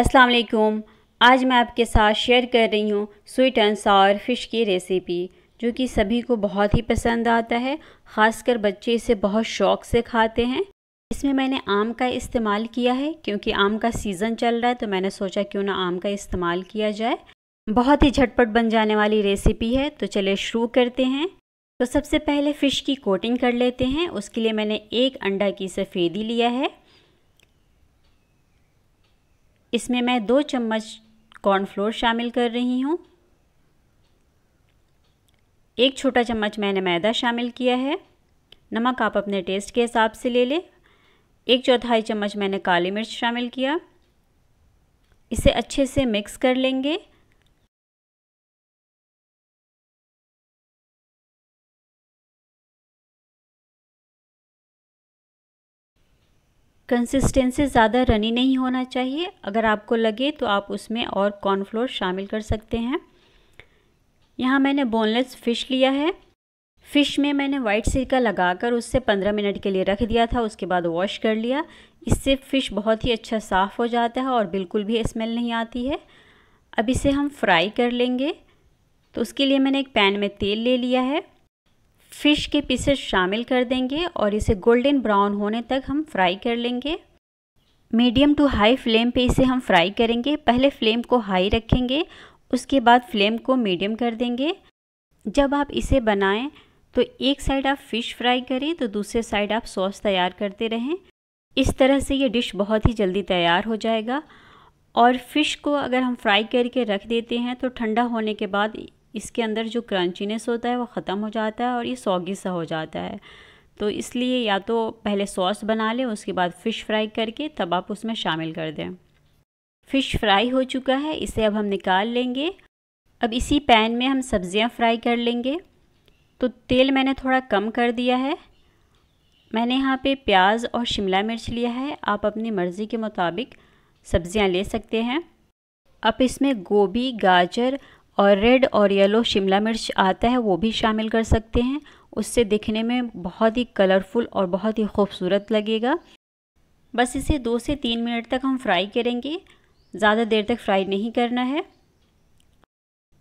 अस्सलाम वालेकुम आज मैं आपके साथ शेयर कर रही हूँ स्वीट एंड सावर फ़िश की रेसिपी जो कि सभी को बहुत ही पसंद आता है ख़ासकर बच्चे इसे बहुत शौक़ से खाते हैं इसमें मैंने आम का इस्तेमाल किया है क्योंकि आम का सीज़न चल रहा है तो मैंने सोचा क्यों ना आम का इस्तेमाल किया जाए बहुत ही झटपट बन जाने वाली रेसिपी है तो चलिए शुरू करते हैं तो सबसे पहले फ़िश की कोटिंग कर लेते हैं उसके लिए मैंने एक अंडा की सफ़ेदी लिया है इसमें मैं दो चम्मच कॉर्नफ्लोर शामिल कर रही हूँ एक छोटा चम्मच मैंने मैदा शामिल किया है नमक आप अपने टेस्ट के हिसाब से ले लें एक चौथाई चम्मच मैंने काली मिर्च शामिल किया इसे अच्छे से मिक्स कर लेंगे कंसिस्टेंसी ज़्यादा रनी नहीं होना चाहिए अगर आपको लगे तो आप उसमें और कॉर्नफ्लोर शामिल कर सकते हैं यहाँ मैंने बोनलेस फ़िश लिया है फ़िश में मैंने वाइट सिरका लगाकर उससे 15 मिनट के लिए रख दिया था उसके बाद वॉश कर लिया इससे फ़िश बहुत ही अच्छा साफ़ हो जाता है और बिल्कुल भी स्मेल नहीं आती है अब इसे हम फ्राई कर लेंगे तो उसके लिए मैंने एक पैन में तेल ले लिया है फ़िश के पीसेस शामिल कर देंगे और इसे गोल्डन ब्राउन होने तक हम फ्राई कर लेंगे मीडियम टू हाई फ्लेम पे इसे हम फ्राई करेंगे पहले फ्लेम को हाई रखेंगे उसके बाद फ्लेम को मीडियम कर देंगे जब आप इसे बनाएं तो एक साइड आप फ़िश फ्राई करें तो दूसरे साइड आप सॉस तैयार करते रहें इस तरह से ये डिश बहुत ही जल्दी तैयार हो जाएगा और फ़िश को अगर हम फ्राई करके रख देते हैं तो ठंडा होने के बाद इसके अंदर जो क्रंचीनेस होता है वो ख़त्म हो जाता है और ये सौगी सा हो जाता है तो इसलिए या तो पहले सॉस बना लें उसके बाद फ़िश फ्राई करके तब आप उसमें शामिल कर दें फ़िश फ्राई हो चुका है इसे अब हम निकाल लेंगे अब इसी पैन में हम सब्ज़ियाँ फ्राई कर लेंगे तो तेल मैंने थोड़ा कम कर दिया है मैंने यहाँ पे प्याज और शिमला मिर्च लिया है आप अपनी मर्ज़ी के मुताबिक सब्ज़ियाँ ले सकते हैं अब इसमें गोभी गाजर और रेड और येलो शिमला मिर्च आता है वो भी शामिल कर सकते हैं उससे दिखने में बहुत ही कलरफुल और बहुत ही खूबसूरत लगेगा बस इसे दो से तीन मिनट तक हम फ्राई करेंगे ज़्यादा देर तक फ्राई नहीं करना है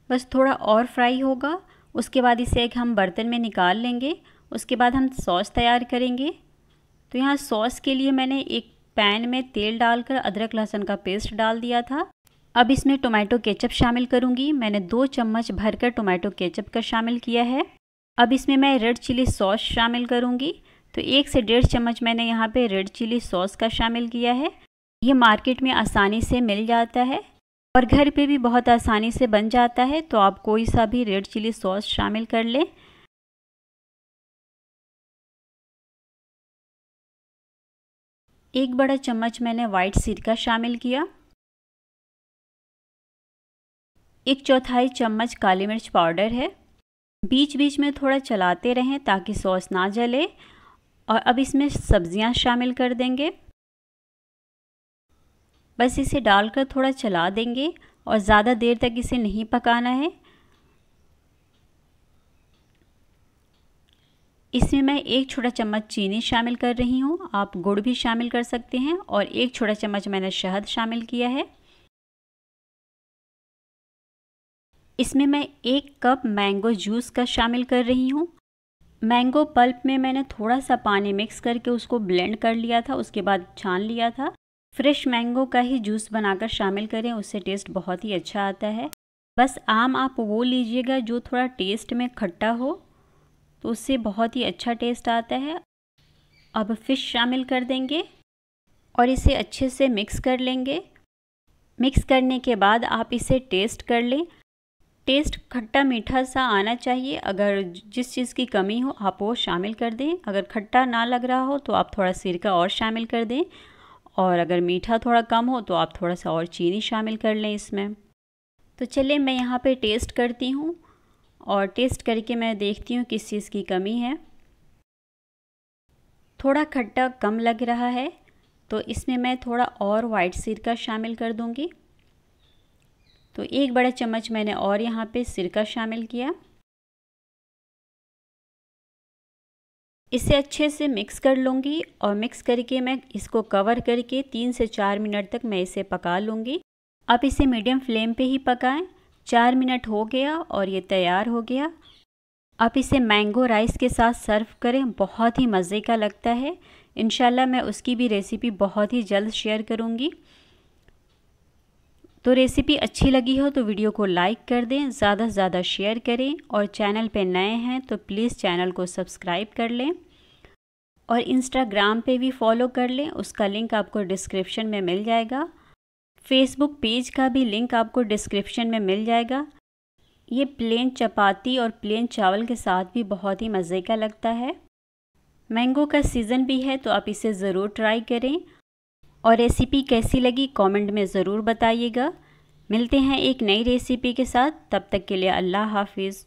बस थोड़ा और फ्राई होगा उसके बाद इसे एक हम बर्तन में निकाल लेंगे उसके बाद हम सॉस तैयार करेंगे तो यहाँ सॉस के लिए मैंने एक पैन में तेल डालकर अदरक लहसुन का पेस्ट डाल दिया था अब इसमें टोमेटो केचप शामिल करूंगी मैंने दो चम्मच भरकर टोमेटो केचप का शामिल किया है अब इसमें मैं रेड चिली सॉस शामिल करूँगी तो एक से डेढ़ चम्मच मैंने यहाँ पे रेड चिली सॉस का शामिल किया है ये मार्केट में आसानी से मिल जाता है और घर पे भी बहुत आसानी से बन जाता है तो आप कोई सा भी रेड चिली सॉस शामिल कर लें एक बड़ा चम्मच मैंने वाइट सिरका शामिल किया एक चौथाई चम्मच काली मिर्च पाउडर है बीच बीच में थोड़ा चलाते रहें ताकि सॉस ना जले और अब इसमें सब्ज़ियाँ शामिल कर देंगे बस इसे डालकर थोड़ा चला देंगे और ज़्यादा देर तक इसे नहीं पकाना है इसमें मैं एक छोटा चम्मच चीनी शामिल कर रही हूँ आप गुड़ भी शामिल कर सकते हैं और एक छोटा चम्मच मैंने शहद शामिल किया है इसमें मैं एक कप मैंगो जूस का शामिल कर रही हूँ मैंगो पल्प में मैंने थोड़ा सा पानी मिक्स करके उसको ब्लेंड कर लिया था उसके बाद छान लिया था फ्रेश मैंगो का ही जूस बनाकर शामिल करें उससे टेस्ट बहुत ही अच्छा आता है बस आम आप वो लीजिएगा जो थोड़ा टेस्ट में खट्टा हो तो उससे बहुत ही अच्छा टेस्ट आता है अब फिश शामिल कर देंगे और इसे अच्छे से मिक्स कर लेंगे मिक्स करने के बाद आप इसे टेस्ट कर लें टेस्ट खट्टा मीठा सा आना चाहिए अगर जिस चीज़ की कमी हो आप वो शामिल कर दें अगर खट्टा ना लग रहा हो तो आप थोड़ा सिरका और शामिल कर दें और अगर मीठा थोड़ा कम हो तो आप थोड़ा सा और चीनी शामिल कर लें इसमें तो चलिए मैं यहाँ पे टेस्ट करती हूँ और टेस्ट करके मैं देखती हूँ किस चीज़ की कमी है थोड़ा खट्टा कम लग रहा है तो इसमें मैं थोड़ा और वाइट सिरका शामिल कर दूँगी तो एक बड़ा चम्मच मैंने और यहाँ पे सिरका शामिल किया इसे अच्छे से मिक्स कर लूँगी और मिक्स करके मैं इसको कवर करके तीन से चार मिनट तक मैं इसे पका लूँगी आप इसे मीडियम फ्लेम पे ही पकाएं चार मिनट हो गया और ये तैयार हो गया आप इसे मैंगो राइस के साथ सर्व करें बहुत ही मज़े का लगता है इनशाला मैं उसकी भी रेसिपी बहुत ही जल्द शेयर करूँगी तो रेसिपी अच्छी लगी हो तो वीडियो को लाइक कर दें ज़्यादा से ज़्यादा शेयर करें और चैनल पे नए हैं तो प्लीज़ चैनल को सब्सक्राइब कर लें और इंस्टाग्राम पे भी फॉलो कर लें उसका लिंक आपको डिस्क्रिप्शन में मिल जाएगा फेसबुक पेज का भी लिंक आपको डिस्क्रिप्शन में मिल जाएगा ये प्लेन चपाती और प्लेन चावल के साथ भी बहुत ही मज़े का लगता है मैंगो का सीज़न भी है तो आप इसे ज़रूर ट्राई करें और रेसिपी कैसी लगी कमेंट में ज़रूर बताइएगा मिलते हैं एक नई रेसिपी के साथ तब तक के लिए अल्लाह हाफिज़